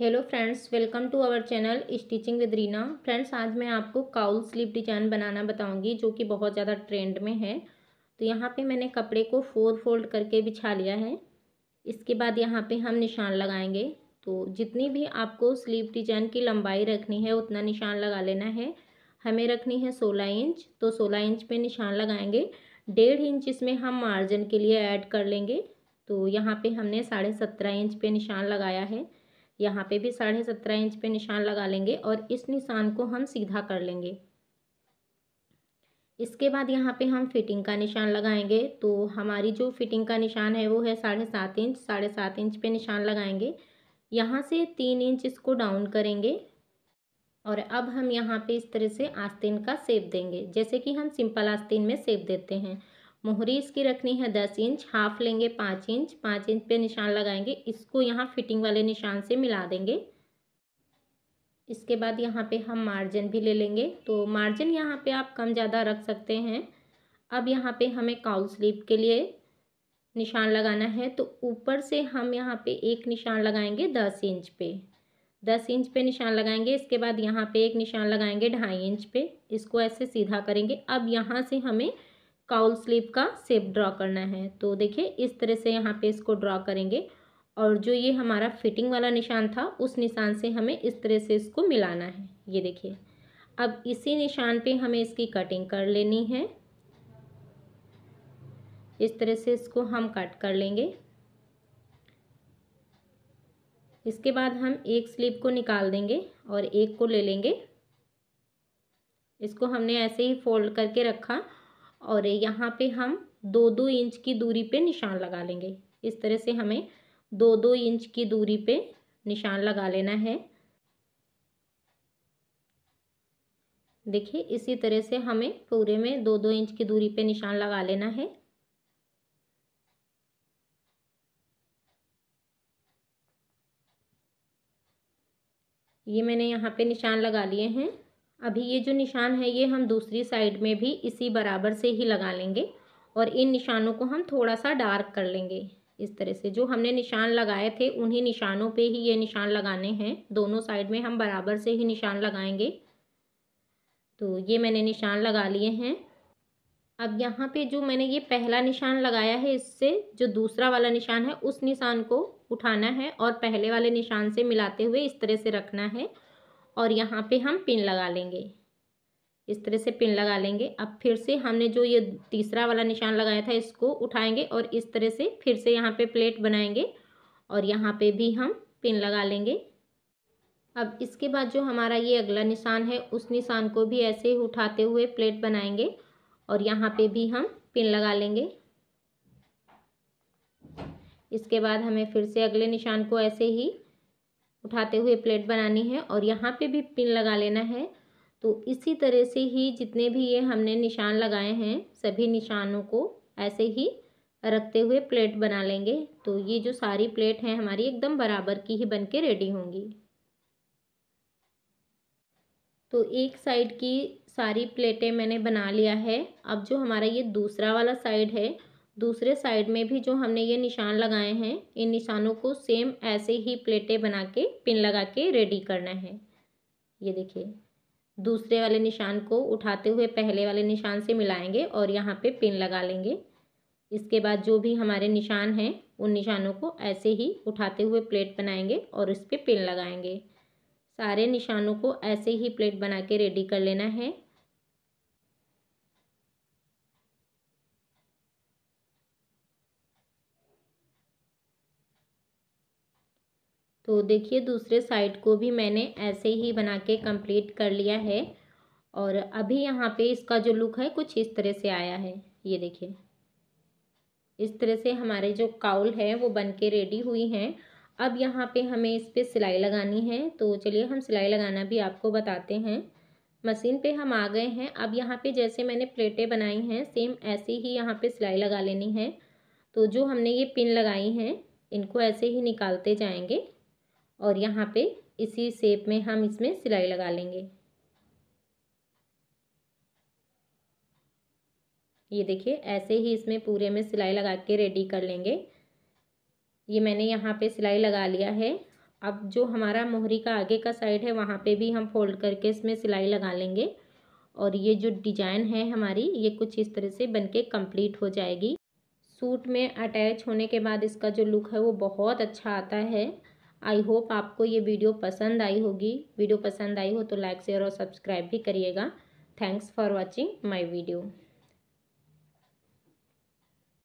hello friends welcome to our channel stitching with Reena friends आज मैं आपको काउल स्लीप डिजाइन बनाना बताऊंगी जो कि बहुत ज़्यादा ट्रेंड में है तो यहाँ पे मैंने कपड़े को फोर फोल्ड करके बिछा लिया है इसके बाद यहाँ पे हम निशान लगाएंगे तो जितनी भी आपको स्लीप डिजाइन की लंबाई रखनी है उतना निशान लगा लेना है हमें रखनी है सोलह इंच तो सोलह इंच पर निशान लगाएँगे डेढ़ इंच इसमें हम मार्जिन के लिए ऐड कर लेंगे तो यहाँ पर हमने साढ़े सत्रह इंच पर निशान लगाया है यहाँ पे भी साढ़े सत्रह इंच पे निशान लगा लेंगे और इस निशान को हम सीधा कर लेंगे इसके बाद यहाँ पे हम फिटिंग का निशान लगाएंगे तो हमारी जो फिटिंग का निशान है वो है साढ़े सात इंच साढ़े सात इंच पे निशान लगाएंगे यहाँ से तीन इंच इसको डाउन करेंगे और अब हम यहाँ पे इस तरह से आस्तीन का सेप देंगे जैसे कि हम सिंपल आस्तीन में सेप देते हैं मोहरी इसकी रखनी है दस इंच हाफ लेंगे पाँच इंच पाँच इंच पे निशान लगाएंगे इसको यहाँ फिटिंग वाले निशान से मिला देंगे इसके बाद यहाँ पे हम मार्जिन भी ले लेंगे तो मार्जिन यहाँ पे आप कम ज़्यादा रख सकते हैं अब यहाँ पे हमें काउल स्लीप के लिए निशान लगाना है तो ऊपर से हम यहाँ पे एक निशान लगाएंगे दस इंच पे दस इंच पे निशान लगाएंगे इसके बाद यहाँ पे एक निशान लगाएंगे ढाई इंच पे इसको ऐसे सीधा करेंगे अब यहाँ से हमें काउल स्लीप का सेप ड्रॉ करना है तो देखिए इस तरह से यहाँ पे इसको ड्रॉ करेंगे और जो ये हमारा फिटिंग वाला निशान था उस निशान से हमें इस तरह से इसको मिलाना है ये देखिए अब इसी निशान पे हमें इसकी कटिंग कर लेनी है इस तरह से इसको हम कट कर लेंगे इसके बाद हम एक स्लीप को निकाल देंगे और एक को ले लेंगे इसको हमने ऐसे ही फोल्ड करके रखा और यहाँ पे हम दो दो इंच की दूरी पे निशान लगा लेंगे इस तरह से हमें दो दो इंच की दूरी पे निशान लगा लेना है देखिए इसी तरह से हमें पूरे में दो दो इंच की दूरी पे निशान लगा लेना है ये मैंने यहाँ पे निशान लगा लिए हैं अभी ये जो निशान है ये हम दूसरी साइड में भी इसी बराबर से ही लगा लेंगे और इन निशानों को हम थोड़ा सा डार्क कर लेंगे इस तरह से जो हमने निशान लगाए थे उन्हीं निशानों पे ही ये निशान लगाने हैं दोनों साइड में हम बराबर से ही निशान लगाएंगे तो ये मैंने निशान लगा लिए हैं अब यहाँ पे जो मैंने ये पहला निशान लगाया है इससे जो दूसरा वाला निशान है उस निशान को उठाना है और पहले वाले निशान से मिलाते हुए इस तरह से रखना है और यहाँ पे हम पिन लगा लेंगे इस तरह से पिन लगा लेंगे अब फिर से हमने जो ये तीसरा वाला निशान लगाया था इसको उठाएंगे और इस तरह से फिर से यहाँ पे प्लेट बनाएंगे और यहाँ पे भी हम पिन लगा लेंगे अब इसके बाद जो हमारा ये अगला निशान है उस निशान को भी ऐसे ही उठाते हुए प्लेट बनाएंगे और यहाँ पे भी हम पिन लगा लेंगे इसके बाद हमें फिर से अगले निशान को ऐसे ही उठाते हुए प्लेट बनानी है और यहाँ पे भी पिन लगा लेना है तो इसी तरह से ही जितने भी ये हमने निशान लगाए हैं सभी निशानों को ऐसे ही रखते हुए प्लेट बना लेंगे तो ये जो सारी प्लेट हैं हमारी एकदम बराबर की ही बन के रेडी होंगी तो एक साइड की सारी प्लेटें मैंने बना लिया है अब जो हमारा ये दूसरा वाला साइड है दूसरे साइड में भी जो हमने ये निशान लगाए हैं इन निशानों को सेम ऐसे ही प्लेटें बना के पिन लगा के रेडी करना है ये देखिए दूसरे वाले निशान को उठाते हुए पहले वाले निशान से मिलाएंगे और यहाँ पे पिन लगा लेंगे इसके बाद जो भी हमारे निशान हैं उन निशानों को ऐसे ही उठाते हुए प्लेट बनाएंगे और उस पर पिन लगाएंगे सारे निशानों को ऐसे ही प्लेट बना के रेडी कर लेना है तो देखिए दूसरे साइड को भी मैंने ऐसे ही बना के कंप्लीट कर लिया है और अभी यहाँ पे इसका जो लुक है कुछ इस तरह से आया है ये देखिए इस तरह से हमारे जो काउल है वो बन के रेडी हुई हैं अब यहाँ पे हमें इस पर सिलाई लगानी है तो चलिए हम सिलाई लगाना भी आपको बताते हैं मशीन पे हम आ गए हैं अब यहाँ पे जैसे मैंने प्लेटें बनाई हैं सेम ऐसे ही यहाँ पे सिलाई लगा लेनी है तो जो हमने ये पिन लगाई हैं इनको ऐसे ही निकालते जाएंगे और यहाँ पे इसी शेप में हम इसमें सिलाई लगा लेंगे ये देखिए ऐसे ही इसमें पूरे में सिलाई लगा के रेडी कर लेंगे ये मैंने यहाँ पे सिलाई लगा लिया है अब जो हमारा मोहरी का आगे का साइड है वहाँ पे भी हम फोल्ड करके इसमें सिलाई लगा लेंगे और ये जो डिजाइन है हमारी ये कुछ इस तरह से बनके कंप्लीट हो जाएगी सूट में अटैच होने के बाद इसका जो लुक है वो बहुत अच्छा आता है आई होप आपको ये वीडियो पसंद आई होगी वीडियो पसंद आई हो तो लाइक शेयर और सब्सक्राइब भी करिएगा thanks for watching my video